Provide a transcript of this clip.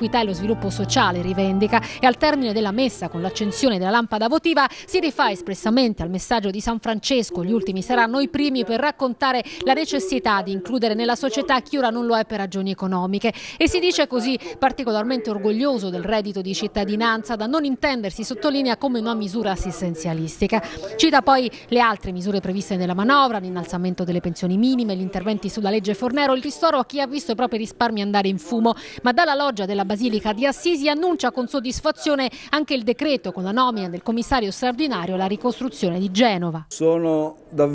l'equità e lo sviluppo sociale, rivendica, e al termine della messa con l'accensione della lampada votiva si rifà espressamente al messaggio di San Francesco, gli ultimi saranno i primi per raccontare la necessità di includere nella società chi ora non lo è per ragioni economiche e si dice così particolarmente orgoglioso del reddito di cittadinanza da non intendersi, sottolinea, come una misura assistenzialistica. Cita poi le altre misure previste nella manovra, l'innalzamento delle pensioni minime, gli interventi sulla legge Fornero, il ristoro a chi ha visto i propri risparmi andare in fumo, ma dalla loggia della Basilica di Assisi annuncia con soddisfazione anche il decreto con la nomina del commissario straordinario alla ricostruzione di Genova. Sono davvero